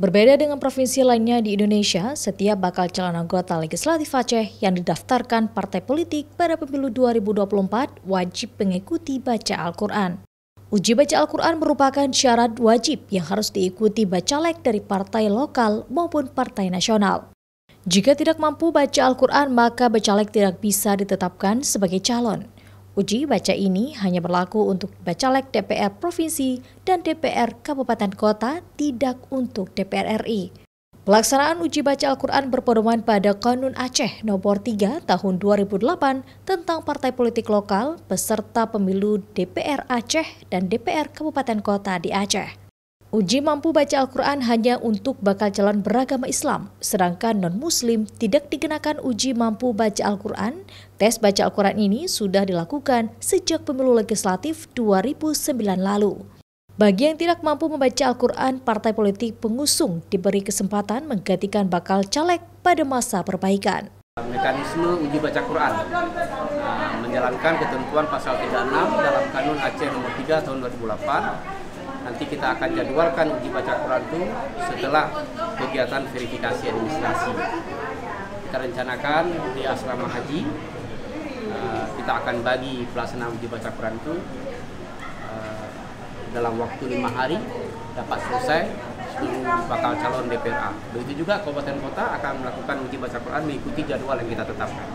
Berbeda dengan provinsi lainnya di Indonesia, setiap bakal calon anggota legislatif Aceh yang didaftarkan partai politik pada pemilu 2024 wajib mengikuti baca Al-Quran. Uji baca Al-Quran merupakan syarat wajib yang harus diikuti bacalek dari partai lokal maupun partai nasional. Jika tidak mampu baca Al-Quran, maka bacalek tidak bisa ditetapkan sebagai calon. Uji baca ini hanya berlaku untuk bacalek DPR Provinsi dan DPR Kabupaten Kota, tidak untuk DPR RI. Pelaksanaan uji baca Al-Quran berpedoman pada Kanun Aceh Nomor 3 Tahun 2008 tentang Partai Politik Lokal beserta pemilu DPR Aceh dan DPR Kabupaten Kota di Aceh. Uji mampu baca Al-Quran hanya untuk bakal calon beragama Islam, sedangkan non-Muslim tidak dikenakan uji mampu baca Al-Quran. Tes baca Al-Quran ini sudah dilakukan sejak pemilu legislatif 2009 lalu. Bagi yang tidak mampu membaca Al-Quran, partai politik pengusung diberi kesempatan menggantikan bakal caleg pada masa perbaikan. Mekanisme uji baca al Quran uh, menjalankan ketentuan pasal 36 dalam Kanun Aceh nomor 3 tahun 2008 Nanti kita akan jadwalkan uji baca Quran itu setelah kegiatan verifikasi administrasi. Kita rencanakan di asrama haji uh, kita akan bagi pelaksanaan uji baca Quran itu uh, dalam waktu lima hari dapat selesai seluruh bakal calon DPRA. Begitu juga kabupaten kota akan melakukan uji baca Quran mengikuti jadwal yang kita tetapkan.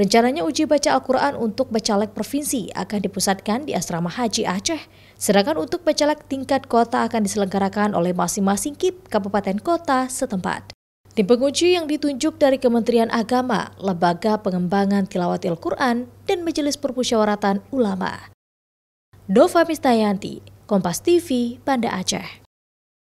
Rencananya uji baca Al-Quran untuk bacalek provinsi akan dipusatkan di Asrama Haji Aceh, sedangkan untuk bacalek tingkat kota akan diselenggarakan oleh masing-masing KIP Kabupaten Kota setempat. Tim penguji yang ditunjuk dari Kementerian Agama, Lembaga Pengembangan al Quran, dan Majelis Perpusyawaratan Ulama. Dova Mistayanti, Kompas TV, Banda Aceh.